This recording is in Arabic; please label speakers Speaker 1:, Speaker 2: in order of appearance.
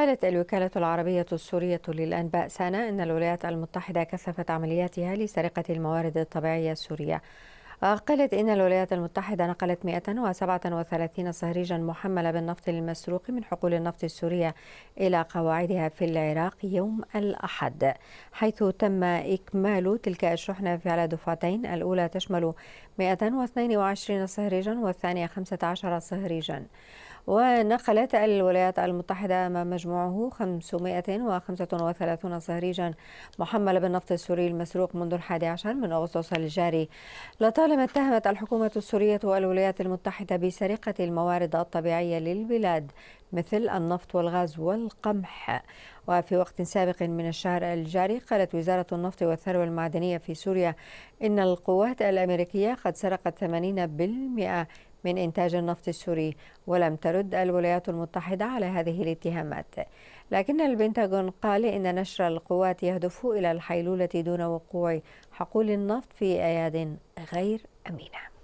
Speaker 1: قالت الوكالة العربية السورية للأنباء سانا أن الولايات المتحدة كثفت عملياتها لسرقة الموارد الطبيعية السورية آه، قالت إن الولايات المتحدة نقلت 137 صهريجا محملة بالنفط المسروق من حقول النفط السورية إلى قواعدها في العراق يوم الأحد حيث تم إكمال تلك الشحنة في على دفعتين الأولى تشمل 122 صهريجا والثانية 15 صهريجا ونقلت الولايات المتحدة ما مجموعه 535 صهريجا محملة بالنفط السوري المسروق منذ الحادي عشر من أغسطس الجاري لطالما اتهمت الحكومة السورية والولايات المتحدة بسرقة الموارد الطبيعية للبلاد مثل النفط والغاز والقمح وفي وقت سابق من الشهر الجاري قالت وزارة النفط والثروة المعدنية في سوريا إن القوات الأمريكية قد سرقت 80% من إنتاج النفط السوري ولم ترد الولايات المتحدة على هذه الاتهامات لكن البنتاغون قال إن نشر القوات يهدف إلى الحيلولة دون وقوع حقول النفط في أياد غير أمينة